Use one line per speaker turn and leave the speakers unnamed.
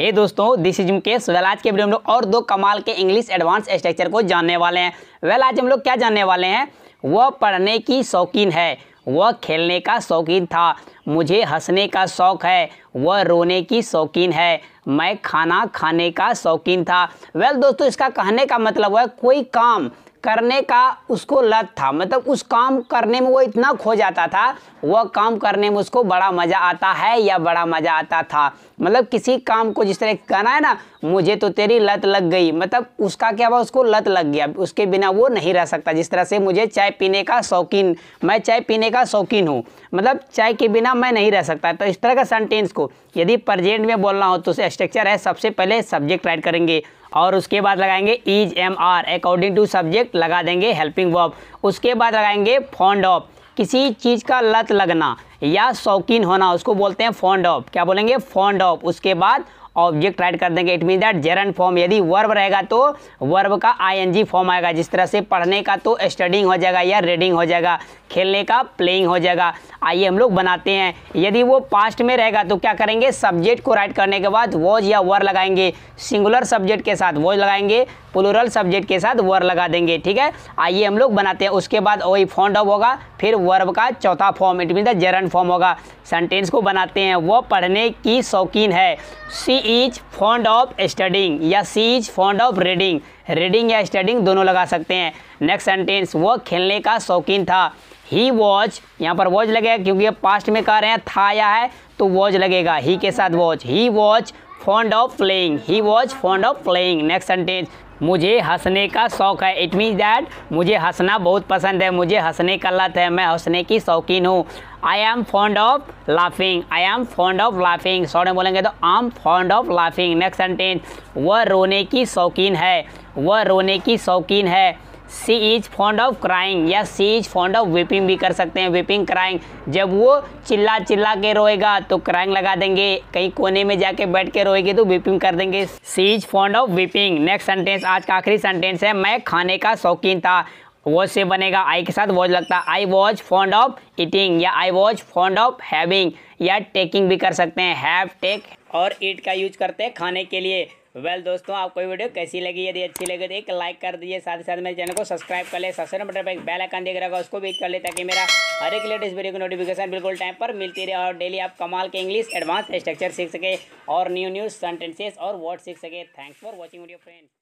हे hey दोस्तों this is Mukesh well आज के वीडियो हम लोग और दो कमाल के इंग्लिश एडवांस स्ट्रक्चर को जानने वाले हैं वेल आज हम लोग क्या जानने वाले हैं वह पढ़ने की शौकीन है वह खेलने का शौकीन था मुझे हंसने का शौक़ है वह रोने की शौकीन है मैं खाना खाने का शौकीन था वेल दोस्तों इसका कहने का मतलब है कोई काम करने का उसको लत था मतलब उस काम करने में वो इतना खो जाता था वह काम करने में उसको बड़ा मज़ा आता है या बड़ा मज़ा आता था मतलब किसी काम को जिस तरह करना है ना मुझे तो तेरी लत लग गई मतलब उसका क्या हुआ उसको लत लग गया उसके बिना वो नहीं रह सकता जिस तरह से मुझे चाय पीने का शौकीन मैं चाय पीने का शौकीन हूँ मतलब चाय के बिना मैं नहीं रह सकता तो इस तरह का सेंटेंस को यदि प्रजेंट में बोलना हो तो उसे स्ट्रक्चर है सबसे पहले सब्जेक्ट राइट करेंगे और उसके बाद लगाएंगे is am are according to subject लगा देंगे हेल्पिंग वर्ब उसके बाद लगाएंगे फॉन्ड ऑफ किसी चीज़ का लत लगना या शौकीन होना उसको बोलते हैं फॉन्ड ऑफ क्या बोलेंगे फॉन्ड ऑफ उसके बाद ऑब्जेक्ट राइट कर देंगे it mean that gerund form यदि वर्ब रहेगा तो वर्ब का आईएनजी फॉर्म आएगा जिस तरह से पढ़ने का तो स्टडिंग हो जाएगा या रीडिंग हो जाएगा खेलने का प्लेइंग हो जाएगा आइए हम लोग बनाते हैं यदि वो पास्ट में रहेगा तो क्या करेंगे सब्जेक्ट को राइट करने के बाद वॉज या वर लगाएंगे सिंगुलर सब्जेक्ट के साथ वॉज लगाएंगे प्लूरल सब्जेक्ट के साथ वर्ब लगा देंगे ठीक है आइए हम लोग बनाते हैं उसके बाद वही फॉन्ड ऑफ होगा फिर वर्ब का चौथा form it mean the gerund form होगा सेंटेंस को बनाते हैं वो पढ़ने की शौकीन है she is fond of studying या she is fond of reading reading या स्टडिंग दोनों लगा सकते हैं नेक्स्ट सेंटेंस वो खेलने का शौकीन था ही वॉच यहाँ पर वॉच लगेगा क्योंकि पास्ट में कह रहे हैं था या है तो वॉच लगेगा ही के साथ watch he watch fond of playing he watch fond of playing next sentence मुझे हंसने का शौक़ है इट मीन्स दैट मुझे हंसना बहुत पसंद है मुझे हंसने का लत है मैं हंसने की शौकीन हूँ I am fond of laughing I am fond of laughing short में बोलेंगे तो I am fond of laughing next sentence वह रोने की शौकीन है वह रोने की शौकीन है she is fond of crying या she is fond of weeping भी कर सकते हैं वीपिंग क्राइंग जब वो चिल्ला चिल्ला के रोएगा तो क्राइंग लगा देंगे कहीं कोने में जाके बैठ के रोएगी तो वीपिंग कर देंगे she is fond of weeping next sentence आज का आखिरी सेंटेंस है मैं खाने का शौकीन था वॉज से बनेगा आई के साथ वॉज लगता है I was fond of eating या I was fond of having या टेकिंग भी कर सकते हैं हैव टेक और ईट का यूज करते हैं खाने के लिए वेल well, दोस्तों आपको वीडियो कैसी लगी यदि अच्छी लगे तो एक लाइक कर दीजिए साथ ही साथ मेरे चैनल को सब्सक्राइब कर ले सब्सक्राइब बटन पर एक बेल आइकन देख रहा उसको भी कर ले ताकि मेरा हर एक लेटेस्ट वीडियो की नोटिफिकेशन बिल्कुल टाइम पर मिलती रहे और डेली आप कमाल के इंग्लिश एडवांस स्ट्रक्चर सीख सके और न्यू न्यूज सेंटेंसेस और वर्ड सीख सके thanks for watching video friends